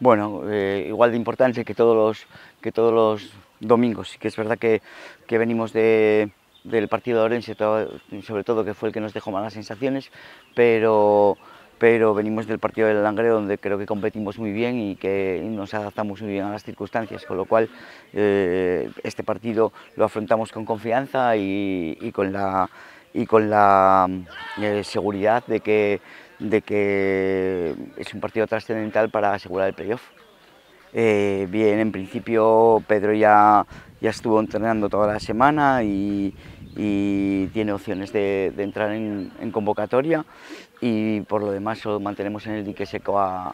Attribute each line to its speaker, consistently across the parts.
Speaker 1: bueno, eh, igual de importante que todos los, que todos los domingos. que es verdad que, venimos del partido de Orense, sobre todo que fue el que nos dejó malas sensaciones, pero, pero venimos del partido del Langreo donde creo que competimos muy bien y que nos adaptamos muy bien a las circunstancias, con lo cual eh, este partido lo afrontamos con confianza y, con la, y con la eh, seguridad de que de que es un partido trascendental para asegurar el playoff. Eh, bien, en principio Pedro ya, ya estuvo entrenando toda la semana y, tiene opciones de, entrar en, convocatoria y por lo demás lo mantenemos en el dique seco a,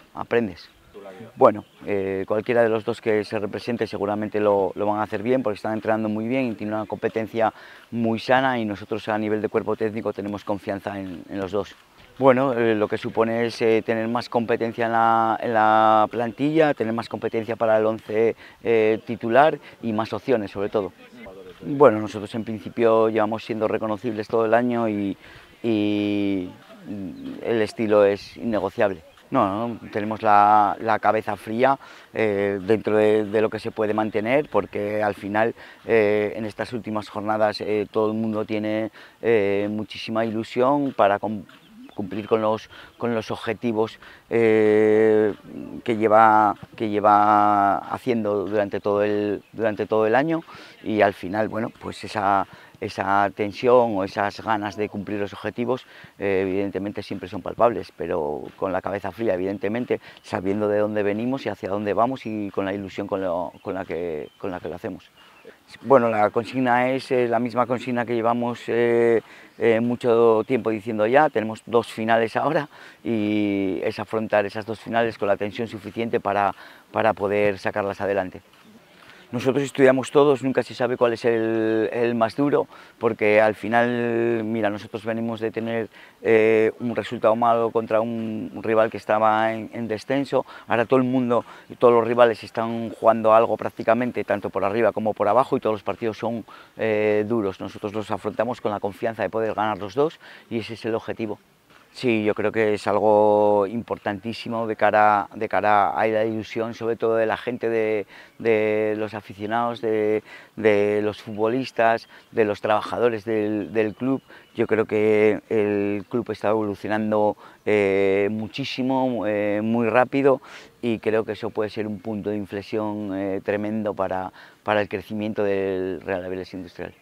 Speaker 1: Bueno, eh, cualquiera de los dos que se represente seguramente lo, van a hacer bien porque están entrenando muy bien y tienen una competencia muy sana y nosotros a nivel de cuerpo técnico tenemos confianza en los dos. Bueno, eh, lo que supone es eh, tener más competencia en la, plantilla, tener más competencia para el 11 eh, titular y más opciones sobre todo. Bueno, nosotros en principio llevamos siendo reconocibles todo el año y, el estilo es innegociable. No, no, tenemos la, cabeza fría dentro de, lo que se puede mantener, porque al final en estas últimas jornadas todo el mundo tiene muchísima ilusión para, cumplir con los, con los objetivos eh, que, lleva, que lleva haciendo durante todo, el, durante todo el año y al final, bueno, pues esa, esa tensión o esas ganas de cumplir los objetivos, eh, evidentemente siempre son palpables, pero con la cabeza fría, evidentemente, sabiendo de dónde venimos y hacia dónde vamos y con la ilusión con, la, que, lo hacemos. Bueno, la consigna es eh, la misma consigna que llevamos eh, mucho tiempo diciendo ya. Tenemos dos finales ahora y es afrontar esas dos finales con la tensión suficiente para poder sacarlas adelante. Nosotros estudiamos todos, nunca se sabe cuál es el, más duro, porque al final, mira, nosotros venimos de tener eh, un resultado malo contra un, rival que estaba en, descenso, ahora todo el mundo, y todos los rivales están jugando algo prácticamente, tanto por arriba como por abajo, y todos los partidos son eh, duros. Nosotros los afrontamos con la confianza de poder ganar los dos, y ese es el objetivo. Sí, yo creo que es algo importantísimo de cara, de cara a la ilusión, sobre todo de la gente, de, los aficionados, de, los futbolistas, de los trabajadores del, club. Yo creo que el club está evolucionando eh, muchísimo, eh, muy rápido y creo que eso puede ser un punto de inflexión eh, tremendo para, el crecimiento del Real Avilés Industrial.